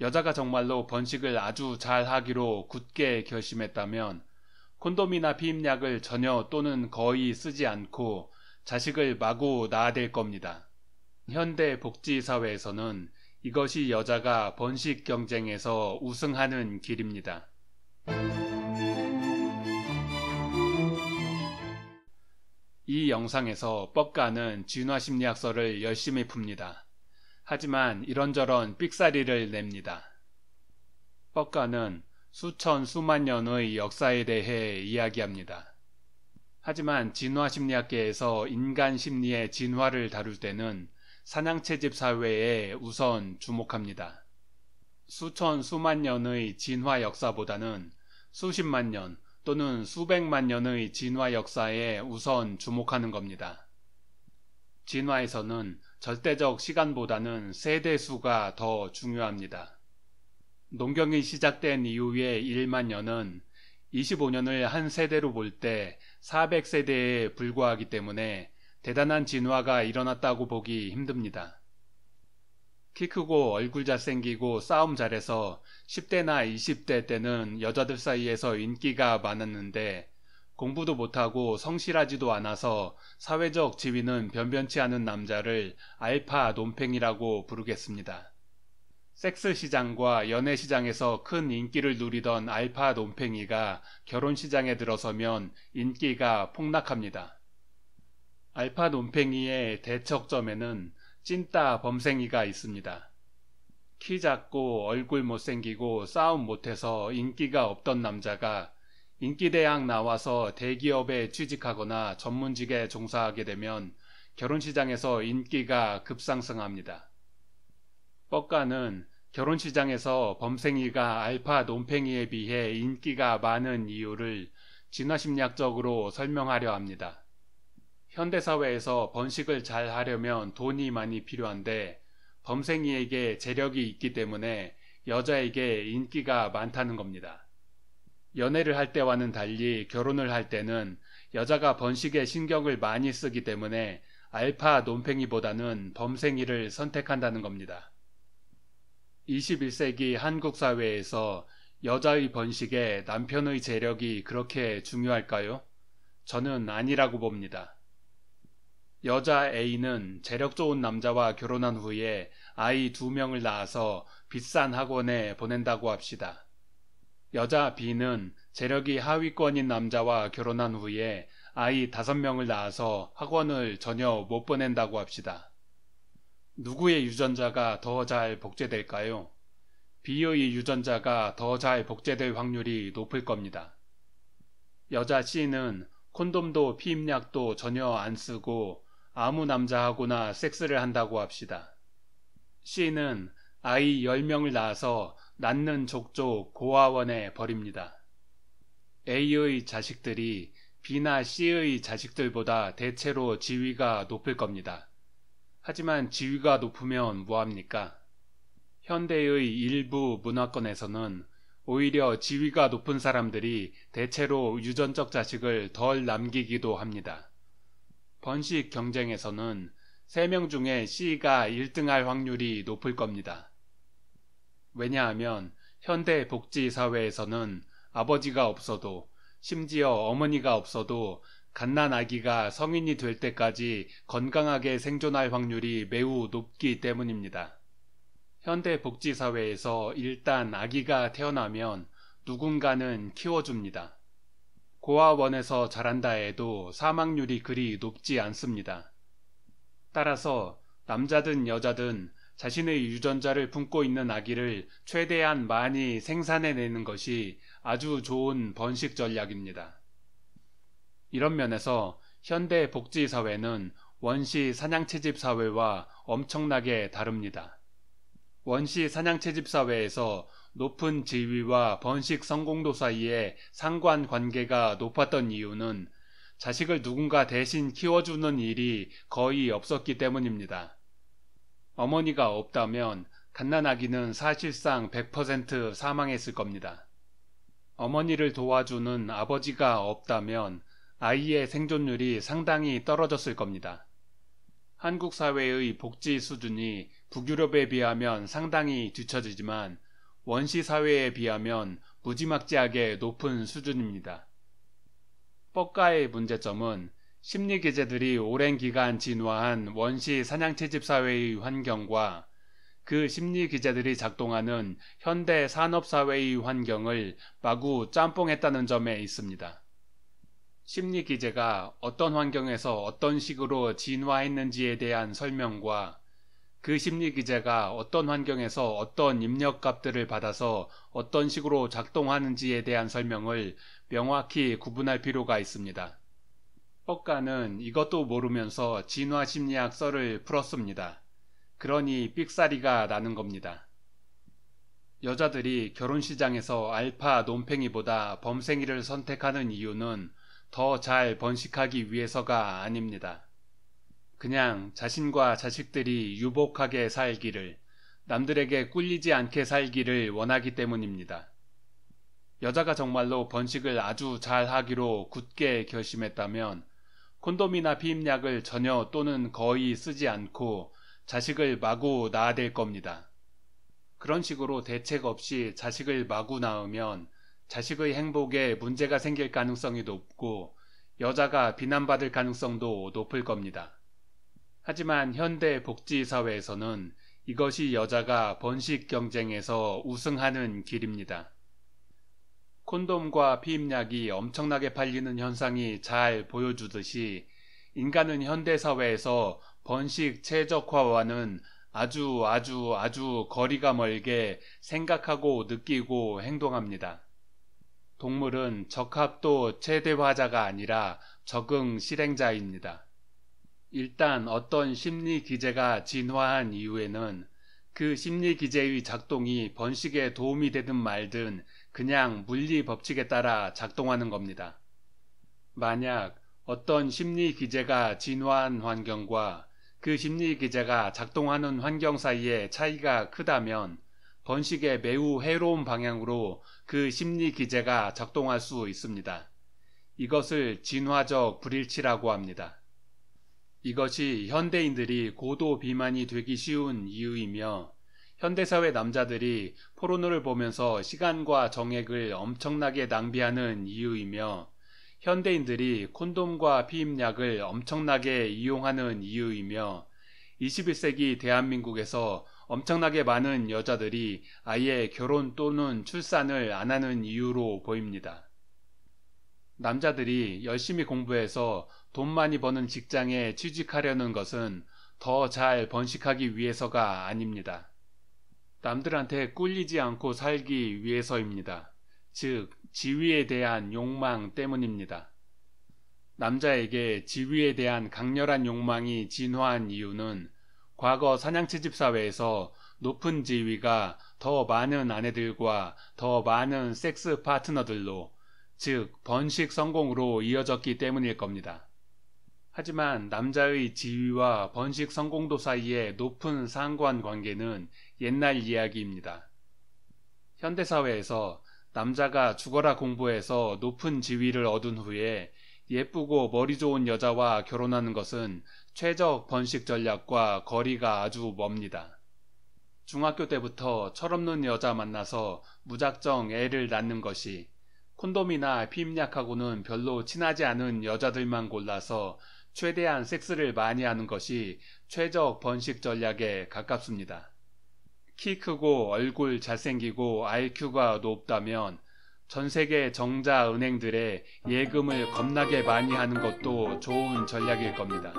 여자가 정말로 번식을 아주 잘 하기로 굳게 결심했다면 콘돔이나 피임약을 전혀 또는 거의 쓰지 않고 자식을 마구 낳아댈 겁니다. 현대 복지사회에서는 이것이 여자가 번식 경쟁에서 우승하는 길입니다. 이 영상에서 뻑가는 진화심리학서를 열심히 풉니다. 하지만 이런저런 삑사리를 냅니다. 뻑가는 수천 수만 년의 역사에 대해 이야기합니다. 하지만 진화심리학계에서 인간 심리의 진화를 다룰 때는 사냥채집 사회에 우선 주목합니다. 수천 수만 년의 진화 역사보다는 수십만 년 또는 수백만 년의 진화 역사에 우선 주목하는 겁니다. 진화에서는 절대적 시간보다는 세대수가 더 중요합니다. 농경이 시작된 이후의 1만 년은 25년을 한 세대로 볼 때 400세대에 불과하기 때문에 대단한 진화가 일어났다고 보기 힘듭니다. 키 크고 얼굴 잘생기고 싸움 잘해서 10대나 20대 때는 여자들 사이에서 인기가 많았는데 공부도 못하고 성실하지도 않아서 사회적 지위는 변변치 않은 남자를 알파 논팽이라고 부르겠습니다. 섹스 시장과 연애 시장에서 큰 인기를 누리던 알파 논팽이가 결혼 시장에 들어서면 인기가 폭락합니다. 알파 논팽이의 대척점에는 찐따 범생이가 있습니다. 키 작고 얼굴 못생기고 싸움 못해서 인기가 없던 남자가 인기대학 나와서 대기업에 취직하거나 전문직에 종사하게 되면 결혼시장에서 인기가 급상승합니다. 뻑가는 결혼시장에서 범생이가 알파 논팽이에 비해 인기가 많은 이유를 진화심리학적으로 설명하려 합니다. 현대사회에서 번식을 잘 하려면 돈이 많이 필요한데 범생이에게 재력이 있기 때문에 여자에게 인기가 많다는 겁니다. 연애를 할 때와는 달리 결혼을 할 때는 여자가 번식에 신경을 많이 쓰기 때문에 알파 논팽이보다는 범생이를 선택한다는 겁니다. 21세기 한국 사회에서 여자의 번식에 남편의 재력이 그렇게 중요할까요? 저는 아니라고 봅니다. 여자 A는 재력 좋은 남자와 결혼한 후에 아이 두 명을 낳아서 비싼 학원에 보낸다고 합시다. 여자 B는 재력이 하위권인 남자와 결혼한 후에 아이 5명을 낳아서 학원을 전혀 못 보낸다고 합시다. 누구의 유전자가 더 잘 복제될까요? B의 유전자가 더 잘 복제될 확률이 높을 겁니다. 여자 C는 콘돔도 피임약도 전혀 안 쓰고 아무 남자하고나 섹스를 한다고 합시다. C는 아이 10명을 낳아서 낳는 족족 고아원에 버립니다. A의 자식들이 B나 C의 자식들보다 대체로 지위가 높을 겁니다. 하지만 지위가 높으면 뭐합니까? 현대의 일부 문화권에서는 오히려 지위가 높은 사람들이 대체로 유전적 자식을 덜 남기기도 합니다. 번식 경쟁에서는 3명 중에 C가 1등할 확률이 높을 겁니다. 왜냐하면 현대 복지 사회에서는 아버지가 없어도 심지어 어머니가 없어도 갓난아기가 성인이 될 때까지 건강하게 생존할 확률이 매우 높기 때문입니다. 현대 복지사회에서 일단 아기가 태어나면 누군가는 키워줍니다. 고아원에서 자란다 해도 사망률이 그리 높지 않습니다. 따라서 남자든 여자든 자신의 유전자를 품고 있는 아기를 최대한 많이 생산해내는 것이 아주 좋은 번식 전략입니다. 이런 면에서 현대 복지사회는 원시 사냥채집 사회와 엄청나게 다릅니다. 원시 사냥채집 사회에서 높은 지위와 번식 성공도 사이에 상관 관계가 높았던 이유는 자식을 누군가 대신 키워주는 일이 거의 없었기 때문입니다. 어머니가 없다면 갓난아기는 사실상 100% 사망했을 겁니다. 어머니를 도와주는 아버지가 없다면 아이의 생존율이 상당히 떨어졌을 겁니다. 한국 사회의 복지 수준이 북유럽에 비하면 상당히 뒤처지지만 원시 사회에 비하면 무지막지하게 높은 수준입니다. 뻐가의 문제점은 심리 기제들이 오랜 기간 진화한 원시 사냥채집 사회의 환경과 그 심리 기제들이 작동하는 현대 산업 사회의 환경을 마구 짬뽕했다는 점에 있습니다. 심리 기제가 어떤 환경에서 어떤 식으로 진화했는지에 대한 설명과 그 심리 기제가 어떤 환경에서 어떤 입력 값들을 받아서 어떤 식으로 작동하는지에 대한 설명을 명확히 구분할 필요가 있습니다. 뻑가는 이것도 모르면서 진화 심리학 서를 풀었습니다. 그러니 삑사리가 나는 겁니다. 여자들이 결혼 시장에서 알파 논팽이보다 범생이를 선택하는 이유는 더 잘 번식하기 위해서가 아닙니다. 그냥 자신과 자식들이 유복하게 살기를, 남들에게 꿀리지 않게 살기를 원하기 때문입니다. 여자가 정말로 번식을 아주 잘 하기로 굳게 결심했다면 콘돔이나 비임약을 전혀 또는 거의 쓰지 않고 자식을 마구 낳아댈 겁니다. 그런 식으로 대책 없이 자식을 마구 낳으면 자식의 행복에 문제가 생길 가능성이 높고 여자가 비난받을 가능성도 높을 겁니다. 하지만 현대 복지사회에서는 이것이 여자가 번식 경쟁에서 우승하는 길입니다. 콘돔과 피임약이 엄청나게 팔리는 현상이 잘 보여주듯이 인간은 현대사회에서 번식 최적화와는 아주 아주 아주 거리가 멀게 생각하고 느끼고 행동합니다. 동물은 적합도 최대화자가 아니라 적응 실행자입니다. 일단 어떤 심리 기제가 진화한 이후에는 그 심리 기제의 작동이 번식에 도움이 되든 말든 그냥 물리 법칙에 따라 작동하는 겁니다. 만약 어떤 심리 기제가 진화한 환경과 그 심리 기제가 작동하는 환경 사이에 차이가 크다면 번식에 매우 해로운 방향으로 그 심리 기제가 작동할 수 있습니다. 이것을 진화적 불일치라고 합니다. 이것이 현대인들이 고도 비만이 되기 쉬운 이유이며 현대사회 남자들이 포르노를 보면서 시간과 정액을 엄청나게 낭비하는 이유이며 현대인들이 콘돔과 피임약을 엄청나게 이용하는 이유이며 21세기 대한민국에서 엄청나게 많은 여자들이 아예 결혼 또는 출산을 안 하는 이유로 보입니다. 남자들이 열심히 공부해서 돈 많이 버는 직장에 취직하려는 것은 더 잘 번식하기 위해서가 아닙니다. 남들한테 꿀리지 않고 살기 위해서입니다. 즉, 지위에 대한 욕망 때문입니다. 남자에게 지위에 대한 강렬한 욕망이 진화한 이유는 과거 사냥채집 사회에서 높은 지위가 더 많은 아내들과 더 많은 섹스 파트너들로 즉 번식 성공으로 이어졌기 때문일 겁니다. 하지만 남자의 지위와 번식 성공도 사이의 높은 상관관계는 옛날 이야기입니다. 현대사회에서 남자가 죽어라 공부해서 높은 지위를 얻은 후에 예쁘고 머리 좋은 여자와 결혼하는 것은 최적 번식 전략과 거리가 아주 멉니다. 중학교 때부터 철없는 여자 만나서 무작정 애를 낳는 것이 콘돔이나 피임약하고는 별로 친하지 않은 여자들만 골라서 최대한 섹스를 많이 하는 것이 최적 번식 전략에 가깝습니다. 키 크고 얼굴 잘생기고 IQ가 높다면 전 세계 정자 은행들의 예금을 겁나게 많이 하는 것도 좋은 전략일 겁니다.